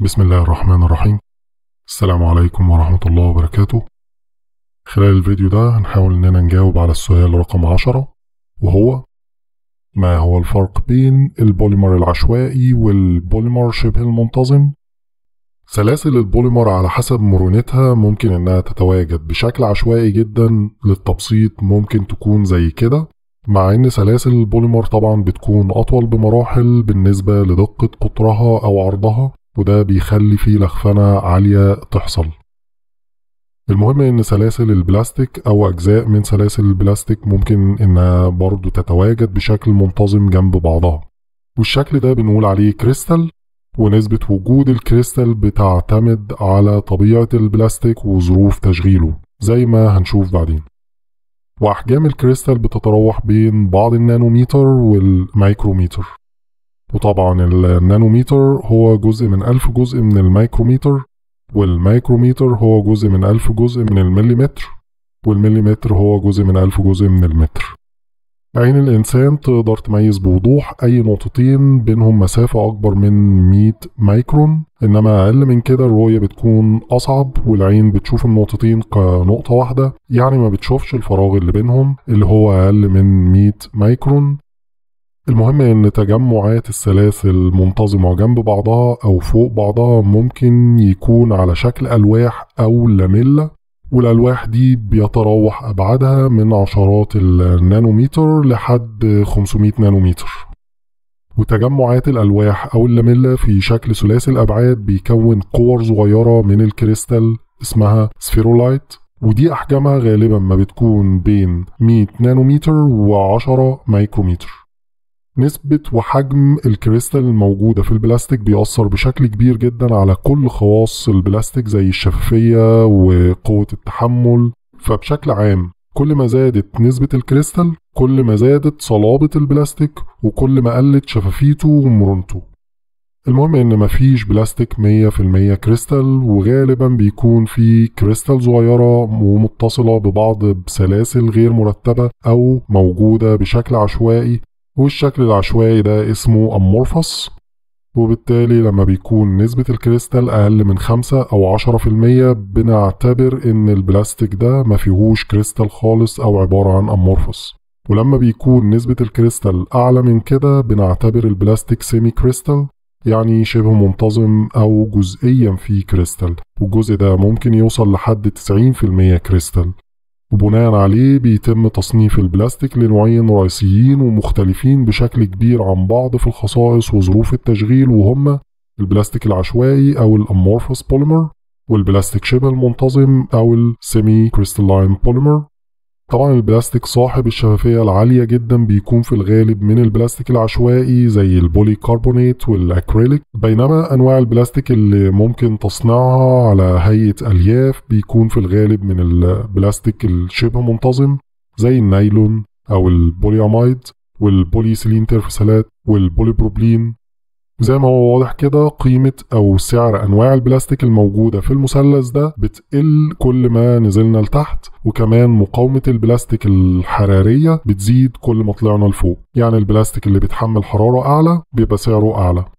بسم الله الرحمن الرحيم السلام عليكم ورحمة الله وبركاته خلال الفيديو ده هنحاول اننا نجاوب على السؤال رقم عشرة وهو ما هو الفرق بين البوليمر العشوائي والبوليمر شبه المنتظم سلاسل البوليمر على حسب مرونتها ممكن انها تتواجد بشكل عشوائي جدا للتبسيط ممكن تكون زي كده مع ان سلاسل البوليمر طبعا بتكون اطول بمراحل بالنسبة لدقة قطرها او عرضها وده بيخلي فيه لخفنة عالية تحصل المهم ان سلاسل البلاستيك او اجزاء من سلاسل البلاستيك ممكن انها برضو تتواجد بشكل منتظم جنب بعضها والشكل ده بنقول عليه كريستال ونسبة وجود الكريستال بتعتمد على طبيعة البلاستيك وظروف تشغيله زي ما هنشوف بعدين وأحجام الكريستال بتتراوح بين بعض النانوميتر والمايكروميتر وطبعا النانوميتر هو جزء من ألف جزء من المايكروميتر والمايكروميتر هو جزء من ألف جزء من المليمتر والمليمتر هو جزء من ألف جزء من المتر عين الإنسان تقدر تميز بوضوح أي نقطتين بينهم مسافة أكبر من 100 مايكرون إنما أقل من كده الرؤية بتكون أصعب والعين بتشوف النقطتين كنقطة واحدة يعني ما بتشوفش الفراغ اللي بينهم اللي هو أقل من 100 مايكرون المهم ان تجمعات السلاسل منتظمه جنب بعضها او فوق بعضها ممكن يكون على شكل الواح او لاميلا والألواح دي بيتراوح أبعادها من عشرات النانوميتر لحد 500 نانوميتر وتجمعات الألواح أو اللاميلا في شكل ثلاثي الأبعاد بيكون كور صغيرة من الكريستال اسمها سفيرولايت ودي أحجامها غالبا ما بتكون بين 100 نانوميتر و10 مايكروميتر نسبة وحجم الكريستال الموجودة في البلاستيك بيأثر بشكل كبير جدا على كل خواص البلاستيك زي الشفافية وقوة التحمل فبشكل عام كل ما زادت نسبة الكريستال كل ما زادت صلابة البلاستيك وكل ما قلت شفافيته ومرونته المهم ان مفيش بلاستيك 100% كريستال وغالبا بيكون في كريستال صغيرة ومتصلة ببعض بسلاسل غير مرتبة او موجودة بشكل عشوائي والشكل العشوائي ده اسمه أمورفس وبالتالي لما بيكون نسبة الكريستال أقل من خمسة أو عشرة في المية بنعتبر إن البلاستيك ده مفيهوش كريستال خالص أو عبارة عن أمورفس ولما بيكون نسبة الكريستال أعلى من كده بنعتبر البلاستيك سيمي كريستال يعني شبه منتظم أو جزئيا فيه كريستال والجزء ده ممكن يوصل لحد 90% كريستال وبناء عليه بيتم تصنيف البلاستيك لنوعين رئيسيين ومختلفين بشكل كبير عن بعض في الخصائص وظروف التشغيل وهما البلاستيك العشوائي أو الأمورفوس بوليمر والبلاستيك شبه المنتظم أو السيمي كريستالين بوليمر طبعا البلاستيك صاحب الشفافية العالية جدا بيكون في الغالب من البلاستيك العشوائي زي البولي كاربونيت والاكريليك بينما انواع البلاستيك اللي ممكن تصنيعها على هيئة الياف بيكون في الغالب من البلاستيك الشبه منتظم زي النايلون او البوليامايد والبوليسيلين ترفسالات والبوليبروبلين زي ما هو واضح كده قيمة أو سعر أنواع البلاستيك الموجودة في المثلث ده بتقل كل ما نزلنا لتحت وكمان مقاومة البلاستيك الحرارية بتزيد كل ما طلعنا لفوق يعني البلاستيك اللي بيتحمل حرارة أعلى بيبقى سعره أعلى